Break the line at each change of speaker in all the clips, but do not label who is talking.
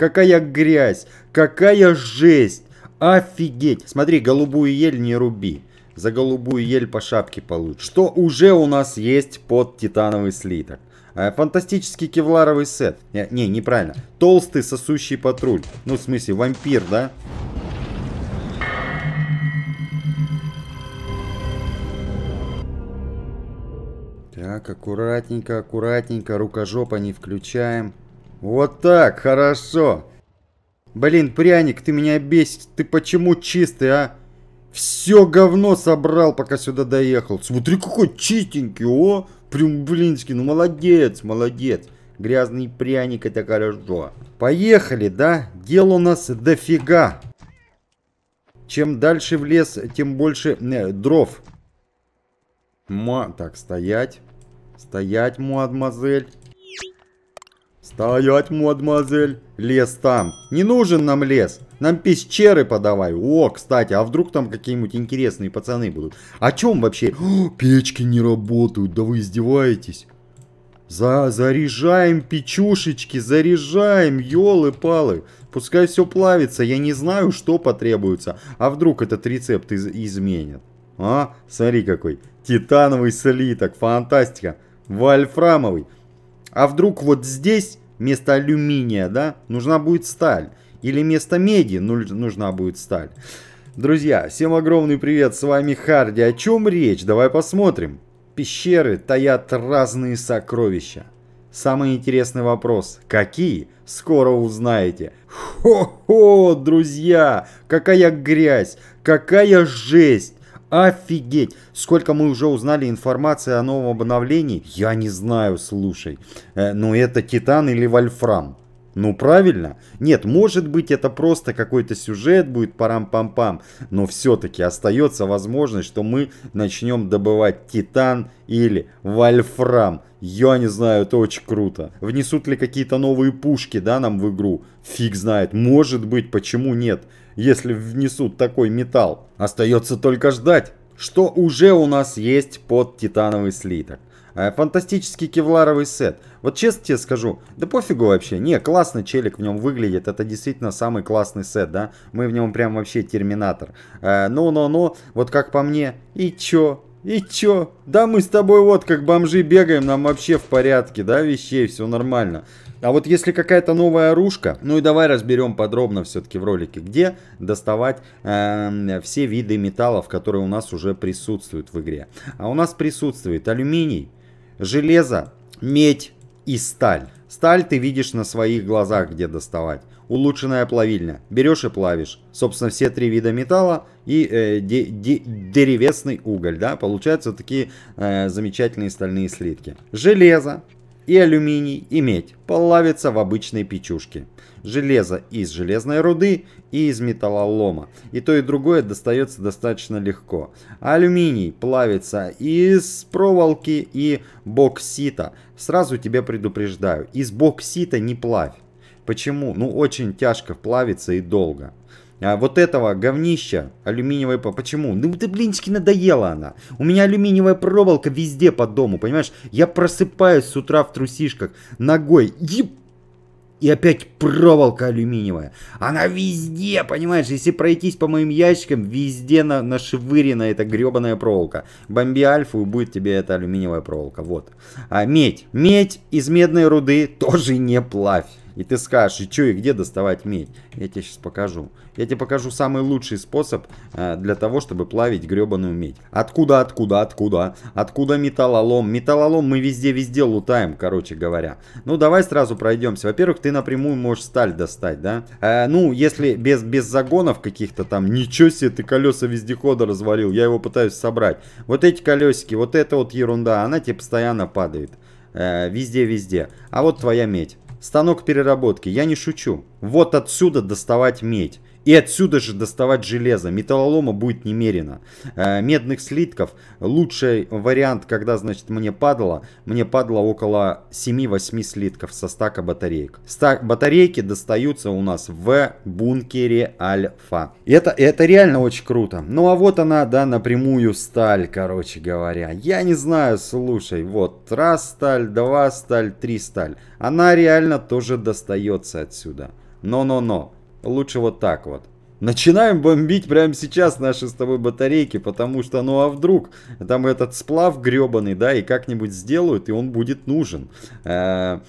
Какая грязь! Какая жесть! Офигеть! Смотри, голубую ель не руби. За голубую ель по шапке получишь. Что уже у нас есть под титановый слиток? А, фантастический кевларовый сет. Не, э, не, неправильно. Толстый сосущий патруль. Ну, в смысле, вампир, да? Так, аккуратненько, аккуратненько. Рукожопа не включаем. Вот так, хорошо. Блин, пряник, ты меня бесишь. Ты почему чистый, а? Все говно собрал, пока сюда доехал. Смотри, какой чистенький, о! Прям, блинский, ну молодец, молодец. Грязный пряник, это хорошо. Поехали, да? Дел у нас дофига. Чем дальше в лес, тем больше э, дров. Ма... Так, стоять. Стоять, мадемуазель. «Стоять, мадемуазель! Лес там! Не нужен нам лес! Нам пещеры подавай! О, кстати, а вдруг там какие-нибудь интересные пацаны будут? О чем вообще? О, печки не работают, да вы издеваетесь!» За, заряжаем печушечки, заряжаем, елы-палы. Пускай все плавится, я не знаю, что потребуется. А вдруг этот рецепт из изменят? А, смотри какой, титановый слиток, фантастика. Вольфрамовый. А вдруг вот здесь вместо алюминия, да, нужна будет сталь? Или вместо меди нужна будет сталь? Друзья, всем огромный привет, с вами Харди. О чем речь? Давай посмотрим. Пещеры таят разные сокровища. Самый интересный вопрос. Какие? Скоро узнаете. Хо-хо, друзья, какая грязь, какая жесть. Офигеть! Сколько мы уже узнали информации о новом обновлении? Я не знаю, слушай. Э, но это титан или вольфрам? Ну, правильно. Нет, может быть, это просто какой-то сюжет будет, парам-пам-пам. Но все-таки остается возможность, что мы начнем добывать титан или вольфрам. Я не знаю, это очень круто. Внесут ли какие-то новые пушки, да, нам в игру? Фиг знает. Может быть, почему нет? Если внесут такой металл. Остается только ждать, что уже у нас есть под титановый слиток. Э, фантастический кевларовый сет. Вот честно тебе скажу, да пофигу вообще. Не, классный челик в нем выглядит. Это действительно самый классный сет, да? Мы в нем прям вообще терминатор. Но-но-но, э, вот как по мне, и чё? И чё? Да мы с тобой вот как бомжи бегаем, нам вообще в порядке, да, вещей, все нормально. А вот если какая-то новая оружка, ну и давай разберем подробно все-таки в ролике, где доставать э, все виды металлов, которые у нас уже присутствуют в игре. А у нас присутствует алюминий, Железо, медь и сталь. Сталь ты видишь на своих глазах, где доставать. Улучшенная плавильня. Берешь и плавишь. Собственно, все три вида металла и э, де, де, деревесный уголь. Да? Получаются такие э, замечательные стальные слитки. Железо и алюминий, и медь плавится в обычной печушке. Железо из железной руды и из металлолома. И то и другое достается достаточно легко. Алюминий плавится из проволоки и боксита. Сразу тебе предупреждаю, из боксита не плавь. Почему? Ну очень тяжко плавится и долго а, вот этого говнища алюминиевой... Почему? Ну, ты, блинчики, надоела она. У меня алюминиевая проволока везде по дому, понимаешь? Я просыпаюсь с утра в трусишках, ногой, еб... И опять проволока алюминиевая. Она везде, понимаешь? Если пройтись по моим ящикам, везде на, нашвырена эта гребаная проволока. Бомби альфу и будет тебе эта алюминиевая проволока. Вот. А медь. Медь из медной руды тоже не плавь. И ты скажешь, и что, и где доставать медь? Я тебе сейчас покажу. Я тебе покажу самый лучший способ э, для того, чтобы плавить гребаную медь. Откуда, откуда, откуда? Откуда металлолом? Металлолом мы везде-везде лутаем, короче говоря. Ну, давай сразу пройдемся. Во-первых, ты напрямую можешь сталь достать, да? Э, ну, если без, без загонов каких-то там, ничего себе, ты колеса вездехода развалил, я его пытаюсь собрать. Вот эти колесики, вот эта вот ерунда, она тебе постоянно падает. Э, везде-везде. Э, а вот твоя медь. Станок переработки, я не шучу. Вот отсюда доставать медь. И отсюда же доставать железо. Металлолома будет немерено. Э, медных слитков лучший вариант, когда, значит, мне падало. Мне падало около 7-8 слитков со стака батареек. Стак батарейки достаются у нас в бункере Альфа. Это, это реально очень круто. Ну а вот она, да, напрямую сталь, короче говоря. Я не знаю, слушай, вот раз сталь, два сталь, три сталь. Она реально тоже достается отсюда. Но-но-но. Лучше вот так вот. Начинаем бомбить прямо сейчас наши с тобой батарейки, потому что, ну а вдруг там этот сплав гребаный, да, и как-нибудь сделают, и он будет нужен. Э,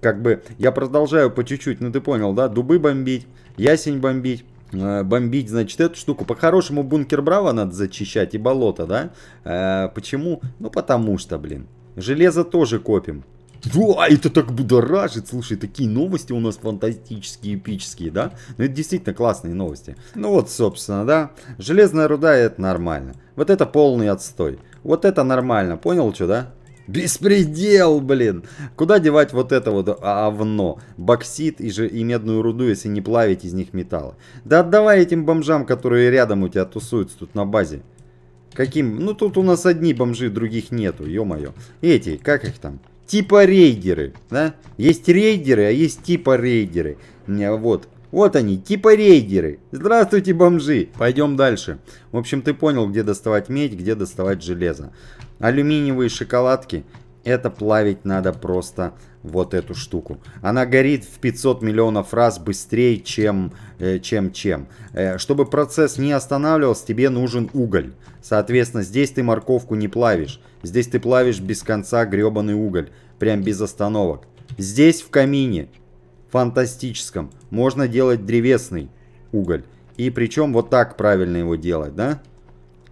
как бы, я продолжаю по чуть-чуть, ну ты понял, да, дубы бомбить, ясень бомбить э, бомбить, значит, эту штуку. По-хорошему бункер Браво надо зачищать и болото, да? Э, почему? Ну, потому что, блин. Железо тоже копим. О, а это так будоражит. Слушай, такие новости у нас фантастические, эпические, да? Ну, это действительно классные новости. Ну вот, собственно, да. Железная руда, это нормально. Вот это полный отстой. Вот это нормально. Понял, что, да? Беспредел, блин! Куда девать вот это вот а, овно? Боксит и, же, и медную руду, если не плавить из них металлы. Да отдавай этим бомжам, которые рядом у тебя тусуются тут на базе. Каким? Ну тут у нас одни бомжи, других нету, ё-моё. Эти, как их там? типа рейдеры, да? Есть рейдеры, а есть типа рейдеры. Вот, вот они, типа рейдеры. Здравствуйте, бомжи. Пойдем дальше. В общем, ты понял, где доставать медь, где доставать железо. Алюминиевые шоколадки это плавить надо просто вот эту штуку. Она горит в 500 миллионов раз быстрее, чем э, чем чем. Э, чтобы процесс не останавливался, тебе нужен уголь. Соответственно, здесь ты морковку не плавишь. Здесь ты плавишь без конца гребаный уголь. Прям без остановок. Здесь в камине фантастическом можно делать древесный уголь. И причем вот так правильно его делать, да?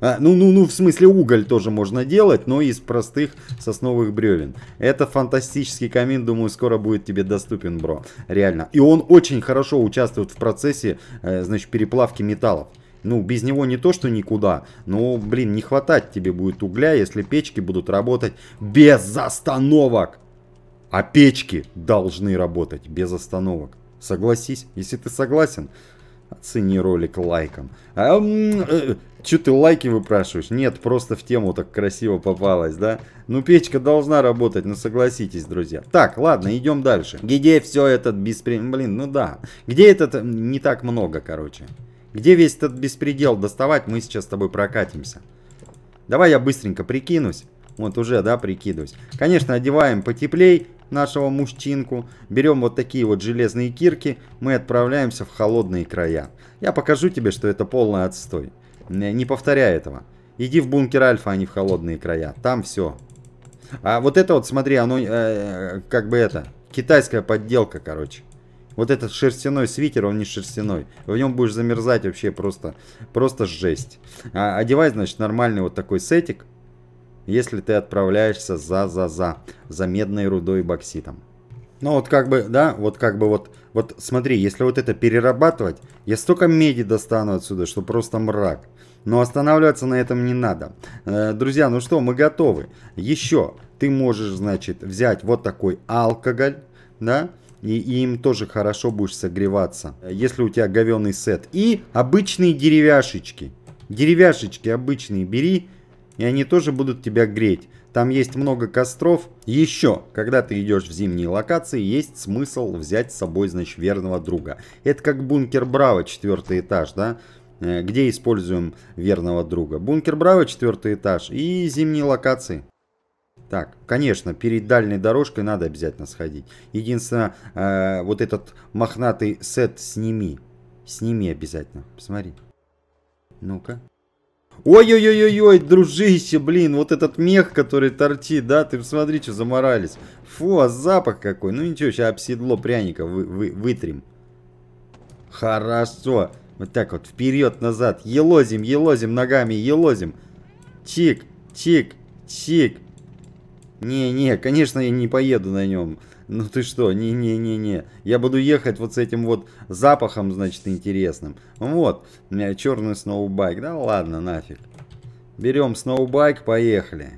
А, ну, ну, ну, в смысле уголь тоже можно делать, но из простых сосновых бревен. Это фантастический камин, думаю, скоро будет тебе доступен, бро. Реально. И он очень хорошо участвует в процессе, э, значит, переплавки металлов. Ну, без него не то, что никуда, но, блин, не хватать тебе будет угля, если печки будут работать без остановок. А печки должны работать без остановок. Согласись, если ты согласен, Цени ролик лайком. А, э, Че ты лайки выпрашиваешь? Нет, просто в тему так красиво попалась, да? Ну, печка должна работать, ну согласитесь, друзья. Так, ладно, идем дальше. Где все этот беспредел? Блин, ну да. Где этот... Э, не так много, короче. Где весь этот беспредел доставать, мы сейчас с тобой прокатимся. Давай я быстренько прикинусь. Вот уже, да, прикидываюсь. Конечно, одеваем потеплей нашего мужчинку, берем вот такие вот железные кирки, мы отправляемся в холодные края. Я покажу тебе, что это полный отстой. Не повторяй этого. Иди в бункер Альфа, а не в холодные края. Там все. А вот это вот, смотри, оно э, как бы это, китайская подделка, короче. Вот этот шерстяной свитер, он не шерстяной. В нем будешь замерзать вообще просто, просто жесть. А, одевай, значит, нормальный вот такой сетик если ты отправляешься за-за-за, за медной рудой и бокситом. Ну вот как бы, да, вот как бы вот, вот смотри, если вот это перерабатывать, я столько меди достану отсюда, что просто мрак. Но останавливаться на этом не надо. Э, друзья, ну что, мы готовы. Еще ты можешь, значит, взять вот такой алкоголь, да, и, и им тоже хорошо будешь согреваться, если у тебя говеный сет. И обычные деревяшечки. Деревяшечки обычные бери и они тоже будут тебя греть. Там есть много костров. Еще, когда ты идешь в зимние локации, есть смысл взять с собой, значит, верного друга. Это как бункер Браво, четвертый этаж, да? Э, где используем верного друга? Бункер Браво, четвертый этаж и зимние локации. Так, конечно, перед дальней дорожкой надо обязательно сходить. Единственное, э, вот этот мохнатый сет сними. Сними обязательно, посмотри. Ну-ка. Ой-ой-ой-ой, дружище, блин, вот этот мех, который тортит, да, ты посмотри, что заморались. Фу, а запах какой. Ну ничего, сейчас об пряника вы, вы, вытрем. Хорошо. Вот так вот, вперед-назад. Елозим, елозим ногами, елозим. Чик, чик, чик. Не-не, конечно, я не поеду на нем. Ну ты что, не-не-не-не. Я буду ехать вот с этим вот запахом, значит, интересным. Вот, у меня черный сноубайк. Да ладно, нафиг. Берем сноубайк, поехали.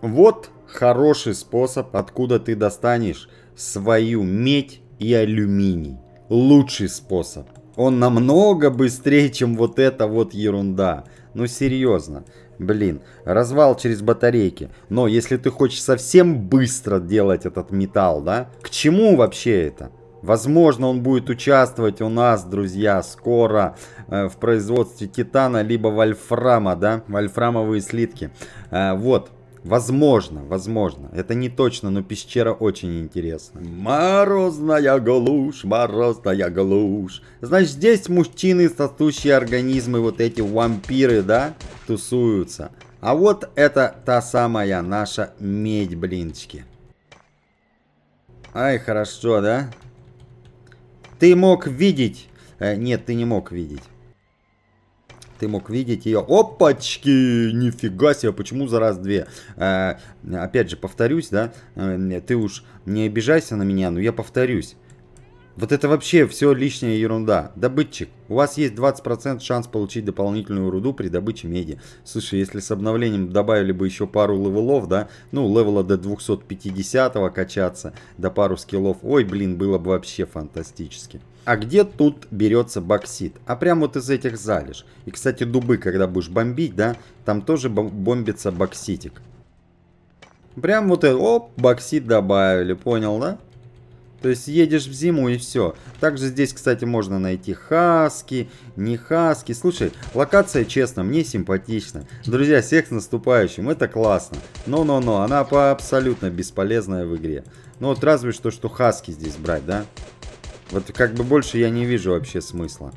Вот хороший способ, откуда ты достанешь свою медь и алюминий. Лучший способ. Он намного быстрее, чем вот эта вот ерунда. Ну серьезно. Блин, развал через батарейки. Но если ты хочешь совсем быстро делать этот металл, да? К чему вообще это? Возможно, он будет участвовать у нас, друзья, скоро э, в производстве титана, либо вольфрама, да? Вольфрамовые слитки. Э, вот. Возможно, возможно. Это не точно, но пещера очень интересна. Морозная глушь, морозная глушь. Значит, здесь мужчины, сосущие организмы, вот эти вампиры, да, тусуются. А вот это та самая наша медь, блинчики. Ай, хорошо, да? Ты мог видеть... Э, нет, ты не мог видеть ты мог видеть ее. Опачки! Нифига себе, почему за раз две? Э, опять же, повторюсь, да, э, ты уж не обижайся на меня, но я повторюсь. Вот это вообще все лишняя ерунда. Добытчик, у вас есть 20% шанс получить дополнительную руду при добыче меди. Слушай, если с обновлением добавили бы еще пару левелов, да, ну, левела до 250 качаться, до пару скиллов, ой, блин, было бы вообще фантастически. А где тут берется боксит? А прям вот из этих залеж. И, кстати, дубы, когда будешь бомбить, да, там тоже бомбится бокситик. Прям вот это, оп, боксит добавили, понял, да? То есть едешь в зиму и все. Также здесь, кстати, можно найти хаски, не хаски. Слушай, локация, честно, мне симпатична. Друзья, всех с наступающим, это классно. Но-но-но, она абсолютно бесполезная в игре. Ну вот разве что, что хаски здесь брать, да? Да. Вот как бы больше я не вижу вообще смысла.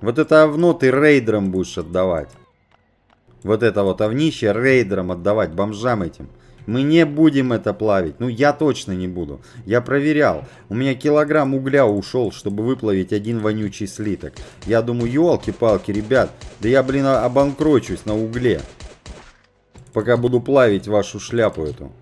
Вот это овно ты рейдерам будешь отдавать. Вот это вот овнище рейдерам отдавать, бомжам этим. Мы не будем это плавить. Ну, я точно не буду. Я проверял. У меня килограмм угля ушел, чтобы выплавить один вонючий слиток. Я думаю, елки-палки, ребят, да я, блин, обанкрочусь на угле. Пока буду плавить вашу шляпу эту.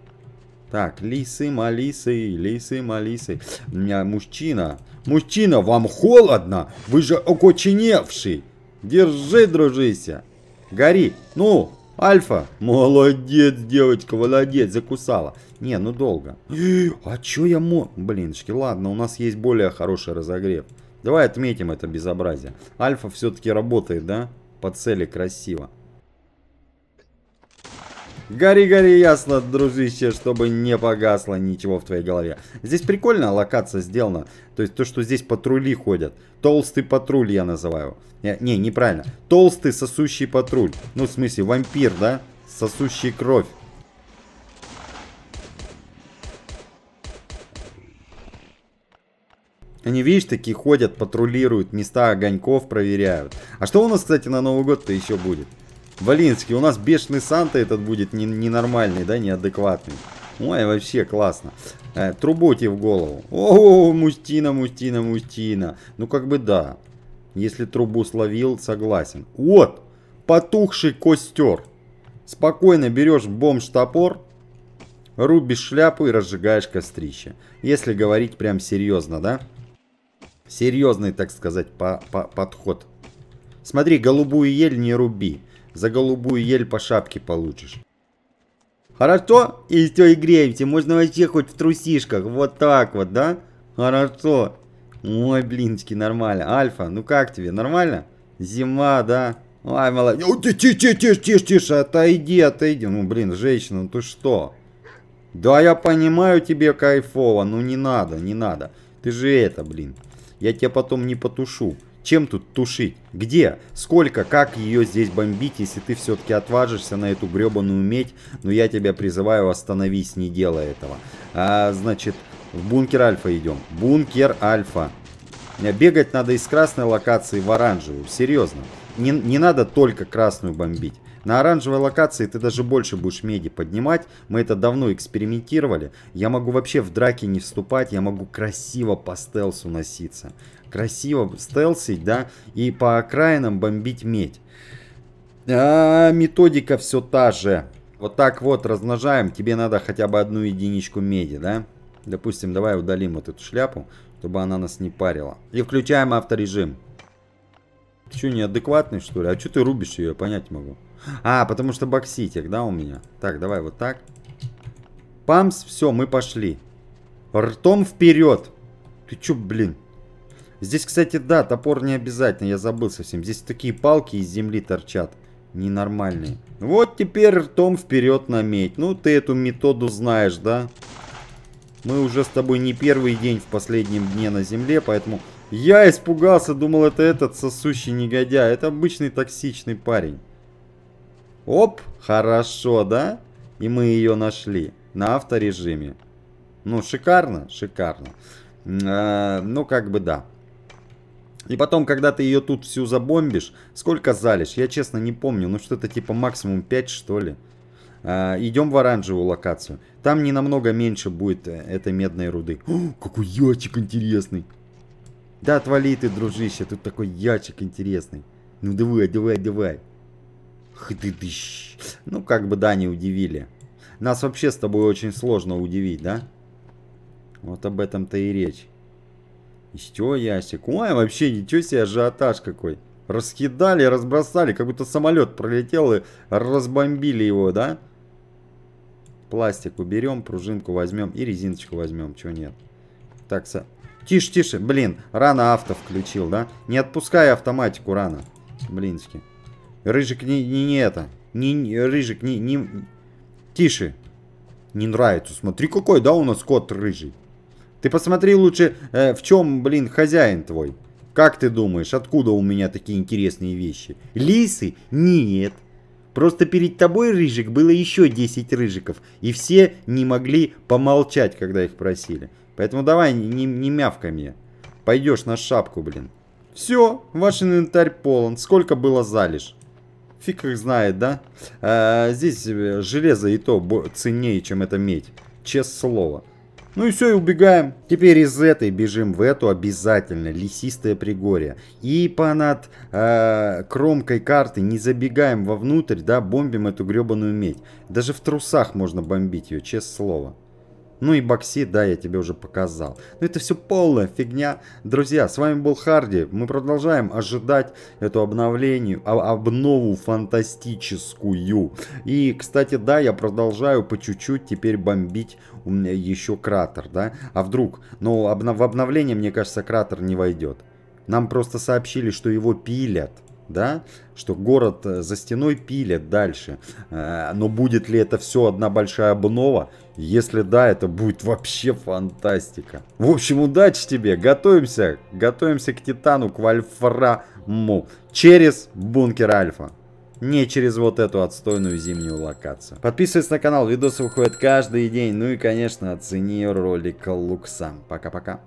Так, лисы, малисы, лисы, малисы. У меня мужчина. Мужчина, вам холодно? Вы же окоченевший. Держи, дружище. Гори. Ну, Альфа. Молодец, девочка, молодец, закусала. Не, ну долго. А чё я мог? Блинчики, ладно, у нас есть более хороший разогрев. Давай отметим это безобразие. Альфа все-таки работает, да? По цели красиво. Гори-гори ясно, дружище, чтобы не погасло ничего в твоей голове. Здесь прикольно локация сделана. То есть то, что здесь патрули ходят. Толстый патруль я называю. Не, не неправильно. Толстый сосущий патруль. Ну, в смысле, вампир, да? Сосущий кровь. Они, видишь, такие ходят, патрулируют, места огоньков проверяют. А что у нас, кстати, на Новый год-то еще будет? Валинский, у нас бешеный Санта этот будет ненормальный, да, неадекватный. Ой, вообще классно. Э, тебе в голову. О, мустина, мустина, мустина. Ну, как бы да. Если трубу словил, согласен. Вот, потухший костер. Спокойно берешь бомж-топор, рубишь шляпу и разжигаешь кострище. Если говорить прям серьезно, да? Серьезный, так сказать, по -по подход. Смотри, голубую ель не руби. За голубую ель по шапке получишь. Хорошо? И все, и греемся. Можно вообще хоть в трусишках. Вот так вот, да? Хорошо. Ой, блинчики, нормально. Альфа, ну как тебе, нормально? Зима, да? Ай, молодец. Тише, тише, тише, тише, тише, отойди, отойди. Ну, блин, женщина, ну ты что? Да, я понимаю тебе кайфово, ну не надо, не надо. Ты же это, блин. Я тебя потом не потушу. Чем тут тушить? Где? Сколько? Как ее здесь бомбить, если ты все-таки отважишься на эту гребаную медь? Но ну, я тебя призываю, остановись, не делай этого. А, значит, в бункер Альфа идем. Бункер Альфа. Э, бегать надо из красной локации в оранжевую. Серьезно. Не, не надо только красную бомбить. На оранжевой локации ты даже больше будешь меди поднимать. Мы это давно экспериментировали. Я могу вообще в драке не вступать. Я могу красиво по стелсу носиться красиво стелсить, да, и по окраинам бомбить медь. А, методика все та же. Вот так вот размножаем, тебе надо хотя бы одну единичку меди, да? Допустим, давай удалим вот эту шляпу, чтобы она нас не парила. И включаем авторежим. Ты что, неадекватный, что ли? А что ты рубишь ее, я понять могу. А, потому что бокситик, да, у меня? Так, давай вот так. Памс, все, мы пошли. Ртом вперед. Ты чё, блин? Здесь, кстати, да, топор не обязательно, я забыл совсем. Здесь такие палки из земли торчат. Ненормальные. Вот теперь ртом вперед на медь. Ну, ты эту методу знаешь, да? Мы уже с тобой не первый день в последнем дне на земле, поэтому... Я испугался, думал, это этот сосущий негодяй. Это обычный токсичный парень. Оп, хорошо, да? И мы ее нашли на авторежиме. Ну, шикарно, шикарно. Э, ну, как бы да. И потом, когда ты ее тут всю забомбишь, сколько залишь? Я честно не помню, ну что-то типа максимум 5 что ли. А, идем в оранжевую локацию. Там не намного меньше будет э, этой медной руды. О, какой ящик интересный. Да отвали ты, дружище, тут такой ящик интересный. Ну давай, давай, давай. Хыдыдыщ. Ну как бы да, не удивили. Нас вообще с тобой очень сложно удивить, да? Вот об этом-то и речь. Все, ящик? Ой, вообще ничего себе ажиотаж какой. Раскидали, разбросали, как будто самолет пролетел и разбомбили его, да? Пластик уберем, пружинку возьмем и резиночку возьмем, чего нет. Так, со... тише, тише, блин, рано авто включил, да? Не отпускай автоматику рано, блински. Рыжик не, не, не это, не, не рыжик не, не... Тише, не нравится, смотри какой, да, у нас кот рыжий. Ты посмотри лучше, э, в чем, блин, хозяин твой. Как ты думаешь, откуда у меня такие интересные вещи? Лисы? Нет. Просто перед тобой, Рыжик, было еще 10 Рыжиков, и все не могли помолчать, когда их просили. Поэтому давай, не, не мявка мне. Пойдешь на шапку, блин. Все, ваш инвентарь полон. Сколько было залишь? Фиг их знает, да? А, здесь э, железо и то ценнее, чем это медь. Честное слово. Ну и все, и убегаем. Теперь из этой бежим в эту обязательно. Лесистое пригорье. И понад э, кромкой карты не забегаем вовнутрь, да, бомбим эту гребаную медь. Даже в трусах можно бомбить ее, честное слово. Ну и бокси, да, я тебе уже показал. Но ну это все полная фигня. Друзья, с вами был Харди. Мы продолжаем ожидать эту обновление, а, обнову фантастическую. И, кстати, да, я продолжаю по чуть-чуть теперь бомбить у меня еще кратер, да. А вдруг? ну Но в обновление, мне кажется, кратер не войдет. Нам просто сообщили, что его пилят да, что город э, за стеной пилят дальше. Э, но будет ли это все одна большая обнова? Если да, это будет вообще фантастика. В общем, удачи тебе. Готовимся. Готовимся к Титану, к Вольфраму. Через бункер Альфа. Не через вот эту отстойную зимнюю локацию. Подписывайся на канал. Видосы выходят каждый день. Ну и, конечно, оцени ролик Луксам. Пока-пока.